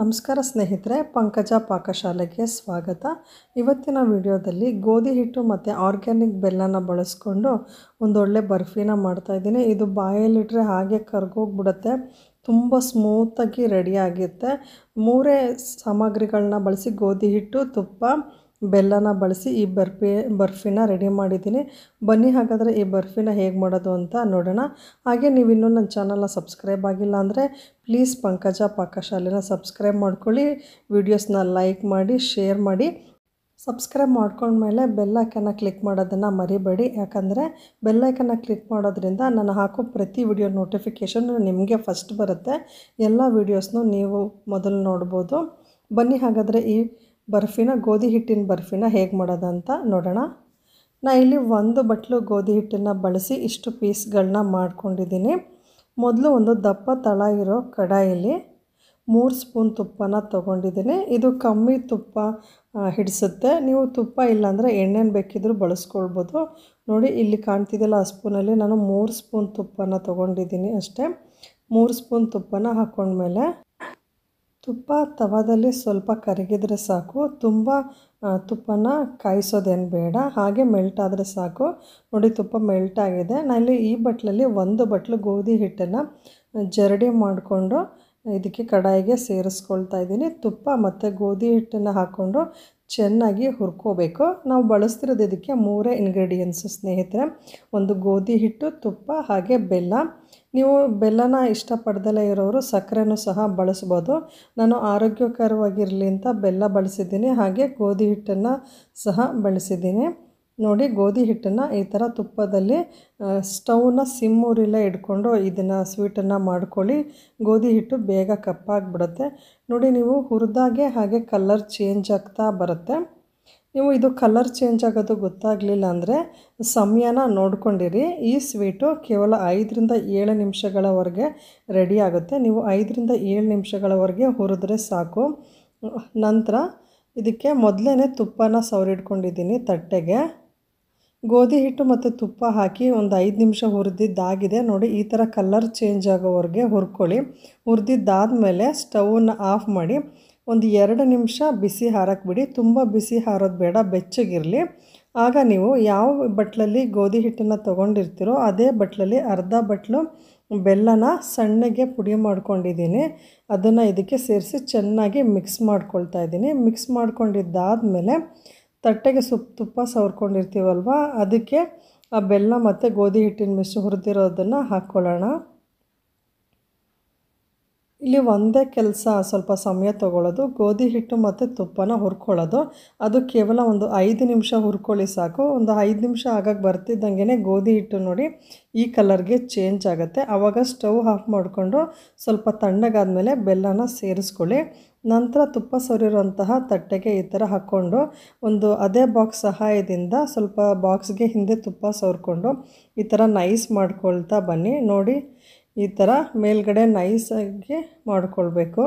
ನಮಸ್ಕಾರ ಸ್ನೇಹಿತರೆ ಪಂಕಜ ಪಾಕಶಾಲೆಗೆ ಸ್ವಾಗತ ಇವತ್ತಿನ ವಿಡಿಯೋದಲ್ಲಿ ಗೋಧಿ ಹಿಟ್ಟು ಮತ್ತು ಆರ್ಗ್ಯಾನಿಕ್ ಬೆಲ್ಲನ ಬಳಸ್ಕೊಂಡು ಒಂದೊಳ್ಳೆ ಬರ್ಫಿನ ಮಾಡ್ತಾಯಿದ್ದೀನಿ ಇದು ಬಾಯಲ್ಲಿಟ್ಟರೆ ಹಾಗೆ ಕರ್ಗೋಗ್ಬಿಡುತ್ತೆ ತುಂಬ ಸ್ಮೂತಾಗಿ ರೆಡಿಯಾಗಿರುತ್ತೆ ಮೂರೇ ಸಾಮಗ್ರಿಗಳನ್ನ ಬಳಸಿ ಗೋಧಿ ಹಿಟ್ಟು ತುಪ್ಪ ಬೆಲ್ಲನ ಬಳಸಿ ಈ ಬರ್ಫಿ ಬರ್ಫಿನ ರೆಡಿ ಮಾಡಿದ್ದೀನಿ ಬನ್ನಿ ಹಾಗಾದರೆ ಈ ಬರ್ಫಿನ ಹೇಗೆ ಮಾಡೋದು ಅಂತ ನೋಡೋಣ ಹಾಗೆ ನೀವು ಇನ್ನೂ ನನ್ನ ಚಾನಲ್ನ ಸಬ್ಸ್ಕ್ರೈಬ್ ಆಗಿಲ್ಲ ಅಂದರೆ ಪ್ಲೀಸ್ ಪಂಕಜ ಪಾಕಶಾಲೆನ ಸಬ್ಸ್ಕ್ರೈಬ್ ಮಾಡ್ಕೊಳ್ಳಿ ವಿಡಿಯೋಸ್ನ ಲೈಕ್ ಮಾಡಿ ಶೇರ್ ಮಾಡಿ ಸಬ್ಸ್ಕ್ರೈಬ್ ಮಾಡ್ಕೊಂಡ್ಮೇಲೆ ಬೆಲ್ಲೈಕನ್ನ ಕ್ಲಿಕ್ ಮಾಡೋದನ್ನು ಮರಿಬೇಡಿ ಯಾಕಂದರೆ ಬೆಲ್ಲೈಕನ್ನ ಕ್ಲಿಕ್ ಮಾಡೋದ್ರಿಂದ ನಾನು ಹಾಕೋ ಪ್ರತಿ ವಿಡಿಯೋ ನೋಟಿಫಿಕೇಷನ್ ನಿಮಗೆ ಫಸ್ಟ್ ಬರುತ್ತೆ ಎಲ್ಲ ವೀಡಿಯೋಸ್ನೂ ನೀವು ಮೊದಲು ನೋಡ್ಬೋದು ಬನ್ನಿ ಹಾಗಾದರೆ ಈ ಬರ್ಫಿನ ಗೋಧಿ ಹಿಟ್ಟಿನ ಬರ್ಫಿನ ಹೇಗೆ ಮಾಡೋದಂತ ನೋಡೋಣ ನಾ ಇಲ್ಲಿ ಒಂದು ಬಟ್ಲು ಗೋಧಿ ಹಿಟ್ಟನ್ನು ಬಳಸಿ ಇಷ್ಟು ಪೀಸ್ಗಳನ್ನ ಮಾಡ್ಕೊಂಡಿದ್ದೀನಿ ಮೊದಲು ಒಂದು ದಪ್ಪ ತಳ ಇರೋ ಕಡಾಯಲ್ಲಿ ಮೂರು ಸ್ಪೂನ್ ತುಪ್ಪನ ತೊಗೊಂಡಿದ್ದೀನಿ ಇದು ಕಮ್ಮಿ ತುಪ್ಪ ಹಿಡಿಸುತ್ತೆ ನೀವು ತುಪ್ಪ ಇಲ್ಲಾಂದರೆ ಎಣ್ಣೆನ ಬೇಕಿದ್ರೂ ಬಳಸ್ಕೊಳ್ಬೋದು ನೋಡಿ ಇಲ್ಲಿ ಕಾಣ್ತಿದ್ದಿಲ್ಲ ಆ ಸ್ಪೂನಲ್ಲಿ ನಾನು ಮೂರು ಸ್ಪೂನ್ ತುಪ್ಪನ ತೊಗೊಂಡಿದ್ದೀನಿ ಅಷ್ಟೇ ಮೂರು ಸ್ಪೂನ್ ತುಪ್ಪನ ಹಾಕ್ಕೊಂಡ್ಮೇಲೆ ತುಪ್ಪ ತವಾದಲ್ಲಿ ಸ್ವಲ್ಪ ಕರಗಿದರೆ ಸಾಕು ತುಂಬ ತುಪ್ಪನ ಕಾಯಿಸೋದೇನು ಬೇಡ ಹಾಗೆ ಮೆಲ್ಟ್ ಆದರೆ ಸಾಕು ನೋಡಿ ತುಪ್ಪ ಮೆಲ್ಟ್ ಆಗಿದೆ ನಾನಿಲ್ಲಿ ಈ ಬಟ್ಲಲ್ಲಿ ಒಂದು ಬಟ್ಲು ಗೋಧಿ ಹಿಟ್ಟನ್ನು ಜರಡಿ ಮಾಡಿಕೊಂಡು ಇದಕ್ಕೆ ಕಡಾಯಿಗೆ ಸೇರಿಸ್ಕೊಳ್ತಾ ಇದ್ದೀನಿ ತುಪ್ಪ ಮತ್ತು ಗೋಧಿ ಹಿಟ್ಟನ್ನು ಹಾಕ್ಕೊಂಡು ಚೆನ್ನಾಗಿ ಹುರ್ಕೋಬೇಕು ನಾವು ಬಳಸ್ತಿರೋದು ಇದಕ್ಕೆ ಮೂರೇ ಇಂಗ್ರೀಡಿಯೆಂಟ್ಸು ಸ್ನೇಹಿತರೆ ಒಂದು ಗೋಧಿ ಹಿಟ್ಟು ತುಪ್ಪ ಹಾಗೆ ಬೆಲ್ಲ ನೀವು ಬೆಲ್ಲನ ಇಷ್ಟಪಡ್ದಲೇ ಇರೋರು ಸಕ್ಕರೆನೂ ಸಹ ಬಳಸ್ಬೋದು ನಾನು ಆರೋಗ್ಯಕರವಾಗಿರಲಿ ಅಂತ ಬೆಲ್ಲ ಬಳಸಿದ್ದೀನಿ ಹಾಗೆ ಗೋಧಿ ಹಿಟ್ಟನ್ನು ಸಹ ಬಳಸಿದ್ದೀನಿ ನೋಡಿ ಗೋಧಿ ಹಿಟ್ಟನ್ನು ಈ ಥರ ತುಪ್ಪದಲ್ಲಿ ಸ್ಟವ್ನ ಸಿಮ್ಮೂರಿಲ್ಲ ಇಟ್ಕೊಂಡು ಇದನ್ನು ಸ್ವೀಟನ್ನು ಮಾಡ್ಕೊಳ್ಳಿ ಗೋಧಿ ಹಿಟ್ಟು ಬೇಗ ಕಪ್ಪಾಗಿಬಿಡುತ್ತೆ ನೋಡಿ ನೀವು ಹುರಿದಾಗೆ ಹಾಗೆ ಕಲರ್ ಚೇಂಜ್ ಆಗ್ತಾ ಬರುತ್ತೆ ನೀವು ಇದು ಕಲರ್ ಚೇಂಜ್ ಆಗೋದು ಗೊತ್ತಾಗಲಿಲ್ಲ ಅಂದರೆ ಸಮಯನ ನೋಡ್ಕೊಂಡಿರಿ ಈ ಸ್ವೀಟು ಕೇವಲ ಐದರಿಂದ ಏಳು ನಿಮಿಷಗಳವರೆಗೆ ರೆಡಿ ಆಗುತ್ತೆ ನೀವು ಐದರಿಂದ ಏಳು ನಿಮಿಷಗಳವರೆಗೆ ಹುರಿದ್ರೆ ಸಾಕು ನಂತರ ಇದಕ್ಕೆ ಮೊದಲೇ ತುಪ್ಪನ ಸವರಿಡ್ಕೊಂಡಿದ್ದೀನಿ ತಟ್ಟೆಗೆ ಗೋಧಿ ಹಿಟ್ಟು ಮತ್ತು ತುಪ್ಪ ಹಾಕಿ ಒಂದು ಐದು ನಿಮಿಷ ಹುರಿದಿದ್ದಾಗಿದೆ ನೋಡಿ ಈ ಥರ ಕಲರ್ ಚೇಂಜ್ ಆಗೋವರೆಗೆ ಹುರ್ಕೊಳ್ಳಿ ಹುರಿದಿದ್ದಾದಮೇಲೆ ಸ್ಟವನ್ನ ಆಫ್ ಮಾಡಿ ಒಂದು ಎರಡು ನಿಮಿಷ ಬಿಸಿ ಹಾರಕ್ಕೆ ಬಿಡಿ ತುಂಬ ಬಿಸಿ ಹಾರೋದು ಬೇಡ ಬೆಚ್ಚಗಿರಲಿ ಆಗ ನೀವು ಯಾವ ಬಟ್ಲಲ್ಲಿ ಗೋಧಿ ಹಿಟ್ಟನ್ನು ತೊಗೊಂಡಿರ್ತೀರೋ ಅದೇ ಬಟ್ಲಲ್ಲಿ ಅರ್ಧ ಬಟ್ಲು ಬೆಲ್ಲನ ಸಣ್ಣಗೆ ಪುಡಿ ಮಾಡ್ಕೊಂಡಿದ್ದೀನಿ ಅದನ್ನು ಇದಕ್ಕೆ ಸೇರಿಸಿ ಚೆನ್ನಾಗಿ ಮಿಕ್ಸ್ ಮಾಡ್ಕೊಳ್ತಾ ಇದ್ದೀನಿ ಮಿಕ್ಸ್ ಮಾಡ್ಕೊಂಡಿದ್ದಾದಮೇಲೆ ತಟ್ಟೆಗೆ ಸುಪ್ ತುಪ್ಪ ಸವರ್ಕೊಂಡಿರ್ತೀವಲ್ವ ಅದಕ್ಕೆ ಆ ಬೆಲ್ಲ ಮತ್ತು ಗೋಧಿ ಹಿಟ್ಟಿನ ಮಿಶ್ರ ಹುರಿದಿರೋದನ್ನು ಹಾಕ್ಕೊಳ್ಳೋಣ ಇಲ್ಲಿ ಒಂದೇ ಕೆಲಸ ಸ್ವಲ್ಪ ಸಮಯ ತೊಗೊಳ್ಳೋದು ಗೋಧಿ ಹಿಟ್ಟು ಮತ್ತು ತುಪ್ಪನ ಹುರ್ಕೊಳ್ಳೋದು ಅದು ಕೇವಲ ಒಂದು ಐದು ನಿಮಿಷ ಹುರ್ಕೊಳ್ಳಿ ಸಾಕು ಒಂದು ಐದು ನಿಮಿಷ ಆಗಕ್ಕೆ ಬರ್ತಿದ್ದಂಗೆ ಗೋಧಿ ಹಿಟ್ಟು ನೋಡಿ ಈ ಕಲರ್ಗೆ ಚೇಂಜ್ ಆಗುತ್ತೆ ಆವಾಗ ಸ್ಟವ್ ಆಫ್ ಮಾಡಿಕೊಂಡು ಸ್ವಲ್ಪ ತಣ್ಣಗಾದಮೇಲೆ ಬೆಲ್ಲನ ಸೇರಿಸ್ಕೊಳ್ಳಿ ನಂತರ ತುಪ್ಪ ಸವರಿರುವಂತಹ ತಟ್ಟೆಗೆ ಈ ಥರ ಹಾಕ್ಕೊಂಡು ಒಂದು ಅದೇ ಬಾಕ್ಸ್ ಸಹಾಯದಿಂದ ಸ್ವಲ್ಪ ಬಾಕ್ಸ್ಗೆ ಹಿಂದೆ ತುಪ್ಪ ಸೋರ್ಕೊಂಡು ಈ ಥರ ನೈಸ್ ಮಾಡ್ಕೊಳ್ತಾ ಬನ್ನಿ ನೋಡಿ ಈ ಥರ ಮೇಲ್ಗಡೆ ನೈಸಾಗಿ ಮಾಡಿಕೊಳ್ಬೇಕು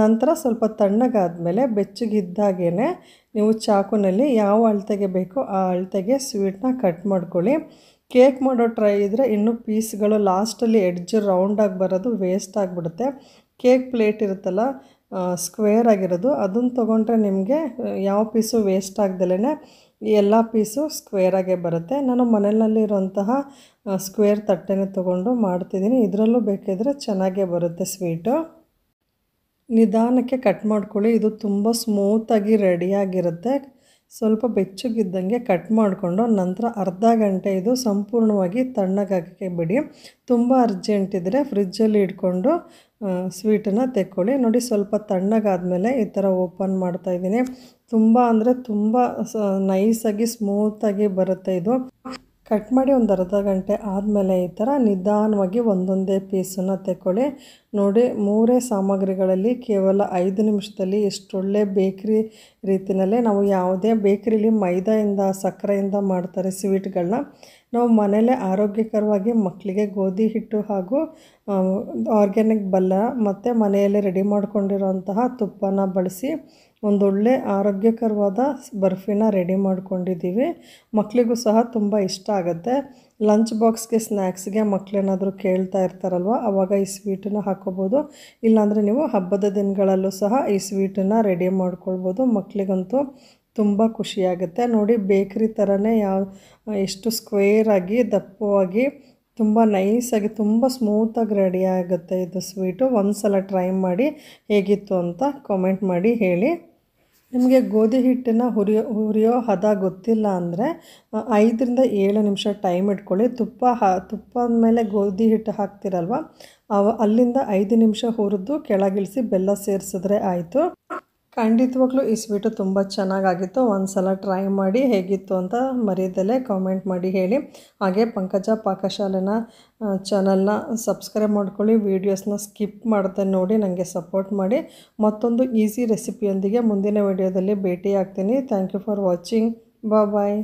ನಂತರ ಸ್ವಲ್ಪ ತಣ್ಣಗಾದಮೇಲೆ ಬೆಚ್ಚಗಿದ್ದಾಗೇ ನೀವು ಚಾಕುನಲ್ಲಿ ಯಾವ ಅಳತೆಗೆ ಬೇಕೋ ಆ ಅಳತೆಗೆ ಸ್ವೀಟ್ನ ಕಟ್ ಮಾಡ್ಕೊಳ್ಳಿ ಕೇಕ್ ಮಾಡೋ ಟ್ರೈ ಇದ್ದರೆ ಇನ್ನೂ ಪೀಸ್ಗಳು ಲಾಸ್ಟಲ್ಲಿ ಎಡ್ಜ್ ರೌಂಡಾಗಿ ಬರೋದು ವೇಸ್ಟ್ ಆಗಿಬಿಡುತ್ತೆ ಕೇಕ್ ಪ್ಲೇಟ್ ಇರುತ್ತಲ್ಲ ಸ್ಕ್ವೇರ್ ಆಗಿರೋದು ಅದನ್ನು ತೊಗೊಂಡ್ರೆ ನಿಮಗೆ ಯಾವ ಪೀಸು ವೇಸ್ಟ್ ಆಗ್ದಲೇ ಈ ಎಲ್ಲ ಪೀಸು ಆಗೇ ಬರುತ್ತೆ ನಾನು ಮನೆಯಲ್ಲಿರುವಂತಹ ಸ್ಕ್ವೇರ್ ತಟ್ಟೆನೇ ತೊಗೊಂಡು ಮಾಡ್ತಿದ್ದೀನಿ ಇದರಲ್ಲೂ ಬೇಕಿದ್ರೆ ಚೆನ್ನಾಗೇ ಬರುತ್ತೆ ಸ್ವೀಟು ನಿಧಾನಕ್ಕೆ ಕಟ್ ಮಾಡ್ಕೊಳ್ಳಿ ಇದು ತುಂಬ ಸ್ಮೂತಾಗಿ ರೆಡಿಯಾಗಿರುತ್ತೆ ಸ್ವಲ್ಪ ಬೆಚ್ಚಗಿದ್ದಂಗೆ ಕಟ್ ಮಾಡಿಕೊಂಡು ನಂತರ ಅರ್ಧ ಗಂಟೆ ಇದು ಸಂಪೂರ್ಣವಾಗಿ ತಣ್ಣಗಾಗಕ್ಕೆ ಬಿಡಿ ತುಂಬ ಅರ್ಜೆಂಟ್ ಇದ್ದರೆ ಫ್ರಿಜ್ಜಲ್ಲಿ ಇಟ್ಕೊಂಡು ಸ್ವೀಟನ್ನು ತೆಕ್ಕೊಳ್ಳಿ ನೋಡಿ ಸ್ವಲ್ಪ ತಣ್ಣಗಾದಮೇಲೆ ಈ ಥರ ಓಪನ್ ಮಾಡ್ತಾಯಿದ್ದೀನಿ ತುಂಬ ಅಂದರೆ ತುಂಬ ನೈಸಾಗಿ ಸ್ಮೂತಾಗಿ ಬರುತ್ತೆ ಇದು ಕಟ್ ಮಾಡಿ ಒಂದು ಅರ್ಧ ಗಂಟೆ ಆದಮೇಲೆ ಈ ಥರ ನಿಧಾನವಾಗಿ ಒಂದೊಂದೇ ಪೀಸನ್ನು ತೆಕ್ಕೊಳ್ಳಿ ನೋಡಿ ಮೂರೇ ಸಾಮಗ್ರಿಗಳಲ್ಲಿ ಕೇವಲ ಐದು ನಿಮಿಷದಲ್ಲಿ ಎಷ್ಟೊಳ್ಳೆ ಬೇಕ್ರಿ ರೀತಿಯಲ್ಲೇ ನಾವು ಯಾವುದೇ ಬೇಕ್ರಿಲಿ ಮೈದಾಯಿಂದ ಸಕ್ಕರೆಯಿಂದ ಮಾಡ್ತಾರೆ ಸ್ವೀಟ್ಗಳನ್ನ ನಾವು ಮನೆಯಲ್ಲೇ ಆರೋಗ್ಯಕರವಾಗಿ ಮಕ್ಕಳಿಗೆ ಗೋಧಿ ಹಿಟ್ಟು ಹಾಗೂ ಆರ್ಗ್ಯಾನಿಕ್ ಬಲ್ಲ ಮತ್ತು ಮನೆಯಲ್ಲೇ ರೆಡಿ ಮಾಡಿಕೊಂಡಿರೋಂತಹ ತುಪ್ಪನ ಬಳಸಿ ಒಂದೊಳ್ಳೆ ಆರೋಗ್ಯಕರವಾದ ಬರ್ಫಿನ ರೆಡಿ ಮಾಡ್ಕೊಂಡಿದ್ದೀವಿ ಮಕ್ಕಳಿಗೂ ಸಹ ತುಂಬ ಇಷ್ಟ ಆಗುತ್ತೆ ಲಂಚ್ ಬಾಕ್ಸ್ಗೆ ಸ್ನ್ಯಾಕ್ಸ್ಗೆ ಮಕ್ಕಳೇನಾದರೂ ಕೇಳ್ತಾ ಇರ್ತಾರಲ್ವ ಆವಾಗ ಈ ಸ್ವೀಟನ್ನು ಹಾಕೋಬೋದು ಇಲ್ಲಾಂದರೆ ನೀವು ಹಬ್ಬದ ದಿನಗಳಲ್ಲೂ ಸಹ ಈ ಸ್ವೀಟನ್ನು ರೆಡಿ ಮಾಡ್ಕೊಳ್ಬೋದು ಮಕ್ಕಳಿಗಂತೂ ತುಂಬ ಖುಷಿಯಾಗುತ್ತೆ ನೋಡಿ ಬೇಕ್ರಿ ಥರನೇ ಯಾವ ಎಷ್ಟು ಸ್ಕ್ವೇರಾಗಿ ದಪ್ಪವಾಗಿ ತುಂಬ ನೈಸಾಗಿ ತುಂಬ ಸ್ಮೂತಾಗಿ ರೆಡಿ ಆಗುತ್ತೆ ಇದು ಸ್ವೀಟು ಒಂದು ಸಲ ಟ್ರೈ ಮಾಡಿ ಹೇಗಿತ್ತು ಅಂತ ಕಾಮೆಂಟ್ ಮಾಡಿ ಹೇಳಿ ನಿಮಗೆ ಗೋಧಿ ಹಿಟ್ಟನ್ನು ಹುರಿಯೋ ಹುರಿಯೋ ಹದ ಗೊತ್ತಿಲ್ಲ ಅಂದರೆ ಐದರಿಂದ ಏಳು ನಿಮಿಷ ಟೈಮ್ ಇಟ್ಕೊಳ್ಳಿ ತುಪ್ಪ ತುಪ್ಪ ತುಪ್ಪದ ಮೇಲೆ ಗೋಧಿ ಹಿಟ್ಟು ಹಾಕ್ತಿರಲ್ವ ಅವ ಅಲ್ಲಿಂದ ಐದು ನಿಮಿಷ ಹುರಿದು ಕೆಳಗಿಳಿಸಿ ಬೆಲ್ಲ ಸೇರಿಸಿದ್ರೆ ಆಯಿತು ಖಂಡಿತವಾಗ್ಲೂ ಈ ಸ್ವೀಟು ತುಂಬ ಚೆನ್ನಾಗಾಗಿತ್ತು ಒಂದು ಸಲ ಟ್ರೈ ಮಾಡಿ ಹೇಗಿತ್ತು ಅಂತ ಮರೆಯದಲ್ಲೇ ಕಾಮೆಂಟ್ ಮಾಡಿ ಹೇಳಿ ಹಾಗೆ ಪಂಕಜ ಪಾಕಶಾಲೆನ ಚಾನಲ್ನ ಸಬ್ಸ್ಕ್ರೈಬ್ ಮಾಡ್ಕೊಳ್ಳಿ ವೀಡಿಯೋಸ್ನ ಸ್ಕಿಪ್ ಮಾಡ್ತಾ ನೋಡಿ ನನಗೆ ಸಪೋರ್ಟ್ ಮಾಡಿ ಮತ್ತೊಂದು ಈಸಿ ರೆಸಿಪಿಯೊಂದಿಗೆ ಮುಂದಿನ ವೀಡಿಯೋದಲ್ಲಿ ಭೇಟಿ ಆಗ್ತೀನಿ thank you for watching bye